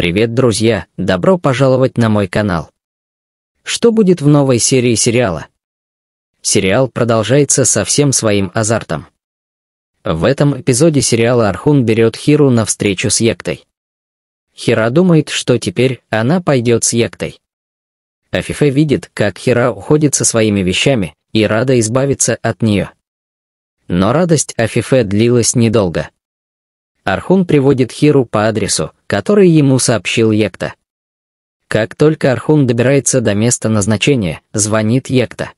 Привет, друзья! Добро пожаловать на мой канал. Что будет в новой серии сериала? Сериал продолжается со всем своим азартом. В этом эпизоде сериала Архун берет Хиру на встречу с Ектой. Хира думает, что теперь она пойдет с Ектой. Афифе видит, как Хира уходит со своими вещами и рада избавиться от нее. Но радость Афифе длилась недолго. Архун приводит Хиру по адресу, который ему сообщил Екта. Как только Архун добирается до места назначения, звонит Екта.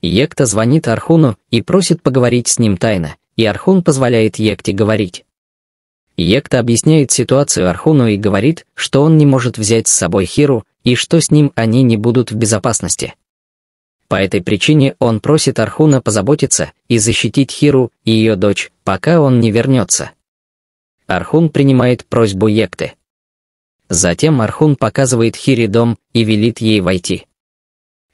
Екта звонит Архуну и просит поговорить с ним тайно, и Архун позволяет Екте говорить. Екта объясняет ситуацию Архуну и говорит, что он не может взять с собой Хиру и что с ним они не будут в безопасности. По этой причине он просит Архуна позаботиться и защитить Хиру и ее дочь, пока он не вернется. Архун принимает просьбу Екты. Затем Архун показывает Хире дом и велит ей войти.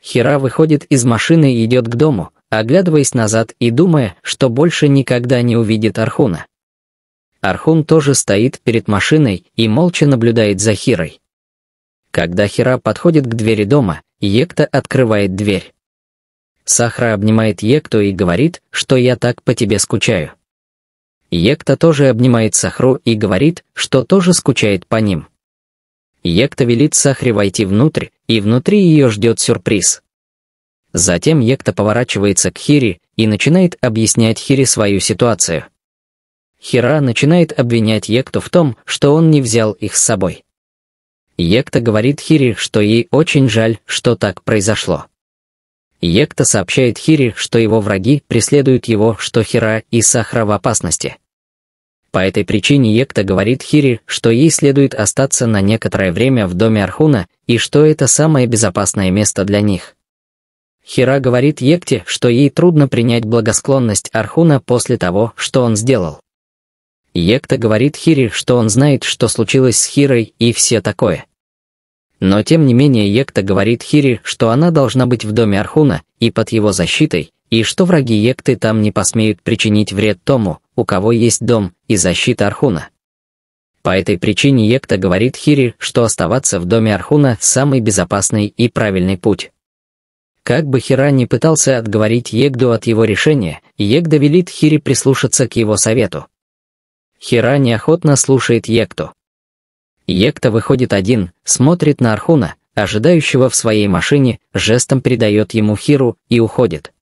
Хира выходит из машины и идет к дому, оглядываясь назад и думая, что больше никогда не увидит Архуна. Архун тоже стоит перед машиной и молча наблюдает за Хирой. Когда Хира подходит к двери дома, Екта открывает дверь. Сахра обнимает Екту и говорит, что я так по тебе скучаю. Екта тоже обнимает Сахру и говорит, что тоже скучает по ним. Екта велит Сахре войти внутрь, и внутри ее ждет сюрприз. Затем Екта поворачивается к Хири и начинает объяснять Хири свою ситуацию. Хира начинает обвинять Екту в том, что он не взял их с собой. Екта говорит Хири, что ей очень жаль, что так произошло. Екта сообщает Хире, что его враги преследуют его, что Хира и Сахра в опасности. По этой причине Екта говорит Хире, что ей следует остаться на некоторое время в доме Архуна и что это самое безопасное место для них. Хира говорит Екте, что ей трудно принять благосклонность Архуна после того, что он сделал. Екта говорит Хире, что он знает, что случилось с Хирой и все такое. Но тем не менее Екта говорит Хири, что она должна быть в доме Архуна и под его защитой, и что враги Екты там не посмеют причинить вред тому, у кого есть дом и защита Архуна. По этой причине Екта говорит Хири, что оставаться в доме Архуна – самый безопасный и правильный путь. Как бы Хира не пытался отговорить Егду от его решения, Егда велит Хири прислушаться к его совету. Хира неохотно слушает Екту, Екта выходит один, смотрит на Архуна, ожидающего в своей машине, жестом передает ему Хиру и уходит.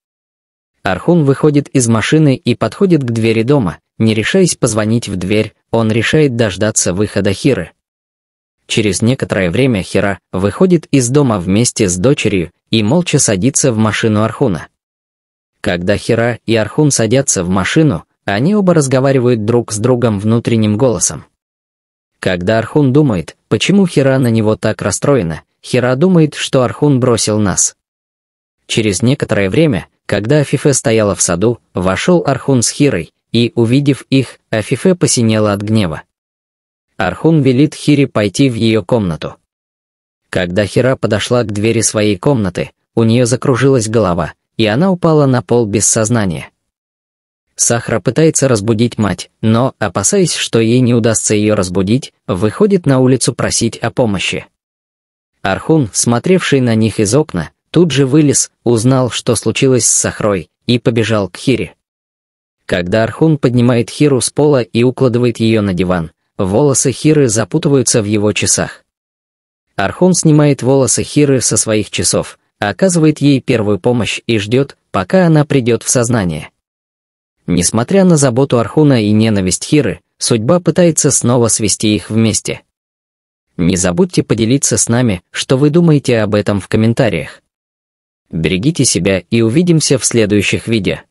Архун выходит из машины и подходит к двери дома, не решаясь позвонить в дверь, он решает дождаться выхода Хиры. Через некоторое время Хира выходит из дома вместе с дочерью и молча садится в машину Архуна. Когда Хира и Архун садятся в машину, они оба разговаривают друг с другом внутренним голосом. Когда Архун думает, почему Хера на него так расстроена, Хера думает, что Архун бросил нас. Через некоторое время, когда Афифе стояла в саду, вошел Архун с Хирой, и, увидев их, Афифе посинела от гнева. Архун велит Хире пойти в ее комнату. Когда Хира подошла к двери своей комнаты, у нее закружилась голова, и она упала на пол без сознания. Сахара пытается разбудить мать, но, опасаясь, что ей не удастся ее разбудить, выходит на улицу просить о помощи. Архун, смотревший на них из окна, тут же вылез, узнал, что случилось с Сахрой, и побежал к Хире. Когда Архун поднимает Хиру с пола и укладывает ее на диван, волосы Хиры запутываются в его часах. Архун снимает волосы Хиры со своих часов, оказывает ей первую помощь и ждет, пока она придет в сознание. Несмотря на заботу Архуна и ненависть Хиры, судьба пытается снова свести их вместе. Не забудьте поделиться с нами, что вы думаете об этом в комментариях. Берегите себя и увидимся в следующих видео.